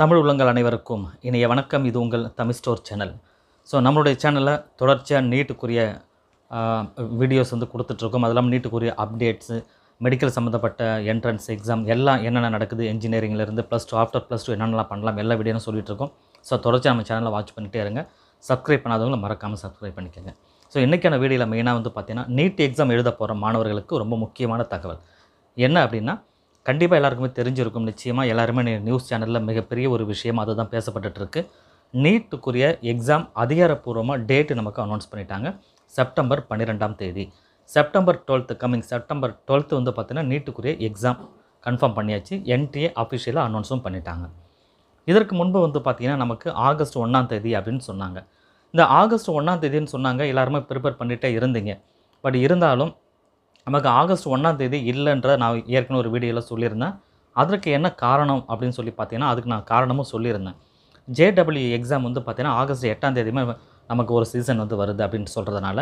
தமிழ் உள்ளங்கள் அனைவருக்கும் இனிய வணக்கம் இது உங்கள் தமிழ் ஸ்டோர் சேனல் ஸோ நம்மளுடைய சேனலில் தொடர்ச்சியாக நீட்டுக்குரிய வீடியோஸ் வந்து கொடுத்துட்ருக்கோம் அது இல்லாமல் நீட்டுக்குரிய அப்டேட்ஸு மெடிக்கல் சம்மந்தப்பட்ட என்ட்ரன்ஸ் எக்ஸாம் எல்லாம் என்னென்ன நடக்குது இன்ஜினியரிங்லேருந்து plus two after plus two என்னென்னலாம் பண்ணலாம் எல்லா வீடியோனும் சொல்லிகிட்டு இருக்கோம் ஸோ தொடர்ச்சியாக நம்ம சேனலை வாட்ச் பண்ணிகிட்டே இருங்க சப்ஸ்கிரைப் பண்ணாதவங்களும் மறக்காமல் சப்ஸ்கிரைப் பண்ணிக்கோங்க ஸோ இன்றைக்கான வீடியோவில் மெயினாக வந்து பார்த்திங்கன்னா நீட் எக்ஸாம் எழுத போகிற மாணவர்களுக்கு ரொம்ப முக்கியமான தகவல் என்ன அப்படின்னா கண்டிப்பாக எல்லாருக்குமே தெரிஞ்சிருக்கும் நிச்சயமாக எல்லாருமே நியூஸ் சேனலில் மிகப்பெரிய ஒரு விஷயம் அதுதான் பேசப்பட்டுருக்கு நீட்டுக்குரிய எக்ஸாம் அதிகாரப்பூர்வமாக டேட்டு நமக்கு அனௌன்ஸ் பண்ணிட்டாங்க செப்டம்பர் பன்னிரெண்டாம் தேதி September twelfth coming September twelfth வந்து பார்த்திங்கன்னா நீட்டுக்குரிய எக்ஸாம் கன்ஃபார்ம் பண்ணியாச்சு என்டிஏ அஃபிஷியலாக அனௌன்ஸும் பண்ணிட்டாங்க இதற்கு முன்பு வந்து பார்த்திங்கன்னா நமக்கு ஆகஸ்ட் ஒன்றாம் தேதி அப்படின்னு சொன்னாங்க இந்த ஆகஸ்ட் ஒன்றாம் தேதின்னு சொன்னாங்க எல்லாருமே ப்ரிப்பேர் பண்ணிகிட்டே இருந்தீங்க பட் இருந்தாலும் நமக்கு ஆகஸ்ட் ஒன்றாம் தேதி இல்லைன்ற நான் ஏற்கனவே ஒரு வீடியோவில் சொல்லியிருந்தேன் அதற்கு என்ன காரணம் அப்படின்னு சொல்லி பார்த்தீங்கன்னா அதுக்கு நான் காரணமும் சொல்லியிருந்தேன் ஜேடபிள்யூ எக்ஸாம் e வந்து பார்த்திங்கன்னா ஆகஸ்ட் எட்டாம் தேதியுமே நமக்கு ஒரு சீசன் வந்து வருது அப்படின்னு சொல்கிறதுனால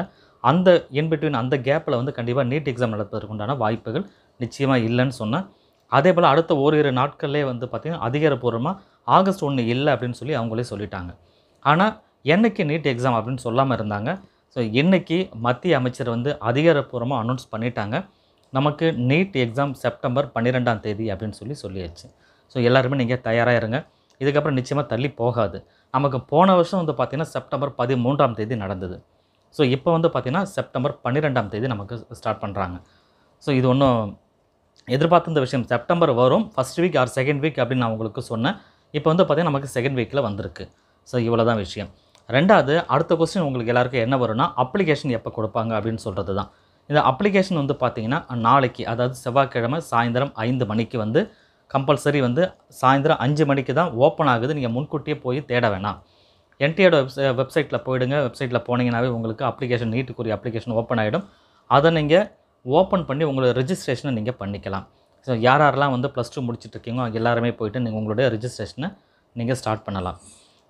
அந்த இன்பிட்வீன் அந்த கேப்பில் வந்து கண்டிப்பாக நீட் எக்ஸாம் நடத்துவதற்கு உண்டான வாய்ப்புகள் நிச்சயமாக இல்லைன்னு சொன்னேன் அதே போல் அடுத்த ஓரிரு நாட்கள்லேயே வந்து பார்த்திங்கன்னா அதிகாரப்பூர்வமாக ஆகஸ்ட் ஒன்று இல்லை அப்படின்னு சொல்லி அவங்களே சொல்லிட்டாங்க ஆனால் என்றைக்கு நீட் எக்ஸாம் அப்படின்னு சொல்லாமல் இருந்தாங்க ஸோ இன்றைக்கி மத்திய அமைச்சர் வந்து அதிகாரப்பூர்வமாக அனௌன்ஸ் பண்ணிட்டாங்க நமக்கு நீட் எக்ஸாம் செப்டம்பர் பன்னிரெண்டாம் தேதி அப்படின்னு சொல்லி சொல்லியாச்சு ஸோ எல்லாருமே நீங்கள் தயாராக இருங்க இதுக்கப்புறம் நிச்சயமாக தள்ளி போகாது நமக்கு போன வருஷம் வந்து பார்த்திங்கன்னா செப்டம்பர் பதிமூன்றாம் தேதி நடந்தது ஸோ இப்போ வந்து பார்த்திங்கன்னா செப்டம்பர் பன்னிரெண்டாம் தேதி நமக்கு ஸ்டார்ட் பண்ணுறாங்க ஸோ இது ஒன்றும் எதிர்பார்த்த இந்த விஷயம் செப்டம்பர் வரும் first week or second week அப்படின்னு நான் உங்களுக்கு சொன்னேன் இப்போ வந்து பார்த்திங்கன்னா நமக்கு செகண்ட் வீக்கில் வந்திருக்கு ஸோ இவ்வளோ தான் விஷயம் ரெண்டாவது அடுத்த கொஸ்டின் உங்களுக்கு எல்லாருக்கும் என்ன வரும்னா அப்ளிகேஷன் எப்போ கொடுப்பாங்க அப்படின்னு சொல்கிறது தான் இந்த அப்ளிகேஷன் வந்து பார்த்திங்கன்னா நாளைக்கு அதாவது செவ்வாய்க்கிழமை சாயந்தரம் ஐந்து மணிக்கு வந்து கம்பல்சரி வந்து சாயந்தரம் அஞ்சு மணிக்கு தான் ஓப்பன் ஆகுது நீங்கள் முன்கூட்டியே போய் தேட வேணாம் என்டிஏட வெப்ச வெப்சைட்டில் போயிடுங்க வெப்சைட்டில் போனீங்கனாவே உங்களுக்கு அப்ளிகேஷன் நீட்டுக்குரிய அப்ளிகேஷன் ஓப்பன் ஆகிடும் அதை நீங்கள் ஓப்பன் பண்ணி உங்களோட ரிஜிஸ்ட்ரேஷனை நீங்கள் பண்ணிக்கலாம் ஸோ யார் யாரெல்லாம் வந்து ப்ளஸ் டூ இருக்கீங்களோ எல்லாருமே போயிட்டு நீங்கள் உங்களுடைய ரிஜிஸ்ட்ரேஷனை நீங்கள் ஸ்டார்ட் பண்ணலாம்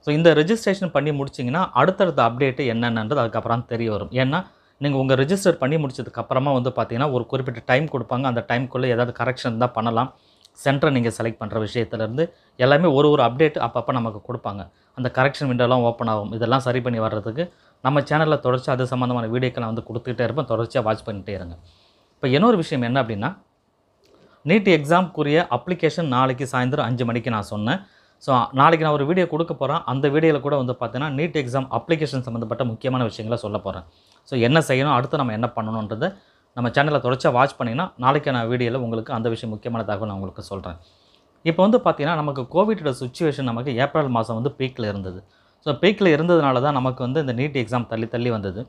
ஸோ இந்த ரெஜிஸ்ட்ரேஷன் பண்ணி முடிச்சிங்கன்னா அடுத்தடுத்த அப்டேட்டு என்னென்னன்றது அதுக்கப்புறம் தெரிய வரும் ஏன்னா நீங்கள் உங்கள் ரிஜிஸ்டர் பண்ணி முடிச்சதுக்கப்புறமா வந்து பார்த்தீங்கன்னா ஒரு குறிப்பிட்ட டைம் கொடுப்பாங்க அந்த டைம்குள்ளே ஏதாவது கரெக்ஷன் தான் பண்ணலாம் சென்டரை நீங்கள் செலக்ட் பண்ணுற விஷயத்துலேருந்து எல்லாமே ஒரு ஒரு அப்டேட் அப்பப்போ நமக்கு கொடுப்பாங்க அந்த கரெக்ஷன் விண்டோலாம் ஓப்பன் ஆகும் இதெல்லாம் சரி பண்ணி வர்றதுக்கு நம்ம சேனலில் தொடர்ச்சி அது சம்மந்தமான வீடியோக்களை வந்து கொடுத்துக்கிட்டே இருப்போம் தொடர்ச்சியாக வாட்ச் பண்ணிகிட்டே இருங்க இப்போ இன்னொரு விஷயம் என்ன அப்படின்னா நீட் எக்ஸாம்க்குரிய அப்ளிகேஷன் நாளைக்கு சாயந்தரம் அஞ்சு மணிக்கு நான் சொன்னேன் ஸோ நாளைக்கு நான் ஒரு வீடியோ கொடுக்க போகிறேன் அந்த வீடியோவில் கூட வந்து பார்த்தீங்கன்னா நீட் எக்ஸாம் அப்ளிகேஷன் சம்மந்தப்பட்ட முக்கியமான விஷயங்களை சொல்ல போகிறேன் ஸோ என்ன செய்யணும் அடுத்து நம்ம என்ன பண்ணணுன்றது நம்ம சேனலில் தொடர்ச்சியாக வாட்ச் பண்ணிங்கன்னா நாளைக்கு நான் வீடியோவில் உங்களுக்கு அந்த விஷயம் முக்கியமான தகவல் நான் உங்களுக்கு சொல்கிறேன் இப்போ வந்து பார்த்திங்கன்னா நமக்கு கோவிடோட சுச்சுவேஷன் நமக்கு ஏப்ரல் மாதம் வந்து பீக்கில் இருந்தது ஸோ பீக்கில் இருந்ததுனால தான் நமக்கு வந்து இந்த நீட் எக்ஸாம் தள்ளி தள்ளி வந்தது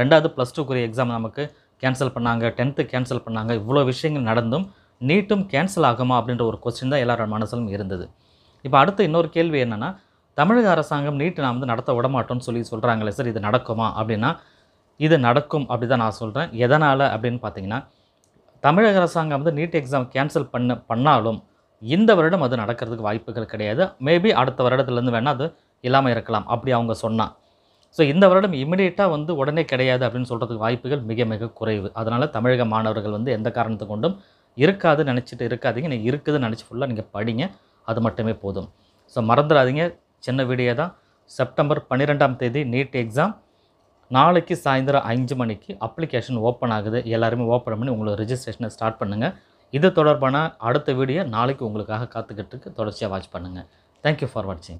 ரெண்டாவது ப்ளஸ் டூக்குரிய எக்ஸாம் நமக்கு கேன்சல் பண்ணாங்க டென்த்து கேன்சல் பண்ணாங்க இவ்வளோ விஷயங்கள் நடந்தும் நீட்டும் கேன்சல் ஆகுமா அப்படின்ற ஒரு கொஸ்டின் தான் எல்லாரோட மனசிலும் இருந்தது இப்போ அடுத்த இன்னொரு கேள்வி என்னென்னா தமிழக அரசாங்கம் நீட்டு நான் வந்து நடத்த விடமாட்டோன்னு சொல்லி சொல்கிறாங்களே சார் இது நடக்குமா அப்படின்னா இது நடக்கும் அப்படி தான் நான் சொல்கிறேன் எதனால் அப்படின்னு பார்த்தீங்கன்னா தமிழக அரசாங்கம் வந்து நீட் எக்ஸாம் கேன்சல் பண்ண பண்ணாலும் இந்த வருடம் அது நடக்கிறதுக்கு வாய்ப்புகள் கிடையாது மேபி அடுத்த வருடத்துலேருந்து வேணால் அது இல்லாமல் இருக்கலாம் அப்படி அவங்க சொன்னால் ஸோ இந்த வருடம் இமிடியேட்டாக வந்து உடனே கிடையாது அப்படின்னு சொல்கிறதுக்கு வாய்ப்புகள் மிக மிக குறைவு அதனால் தமிழக மாணவர்கள் வந்து எந்த காரணத்தை கொண்டும் இருக்காதுன்னு நினச்சிட்டு இருக்காதிங்க நீங்கள் இருக்குதுன்னு நினச்சி ஃபுல்லாக நீங்கள் படிங்க அது மட்டுமே போதும் ஸோ மறந்துடாதீங்க சின்ன வீடியோ தான் செப்டம்பர் பன்னிரெண்டாம் தேதி நீட் எக்ஸாம் நாளைக்கு சாயந்தரம் அஞ்சு மணிக்கு அப்ளிகேஷன் ஓப்பன் ஆகுது எல்லாருமே ஓப்பன் பண்ணி உங்களோட ரிஜிஸ்ட்ரேஷனை ஸ்டார்ட் பண்ணுங்கள் இது தொடர்பான அடுத்த வீடியோ நாளைக்கு உங்களுக்காக காத்துக்கிட்டு தொடர்ச்சியாக வாட்ச் பண்ணுங்கள் தேங்க்யூ ஃபார் வாட்சிங்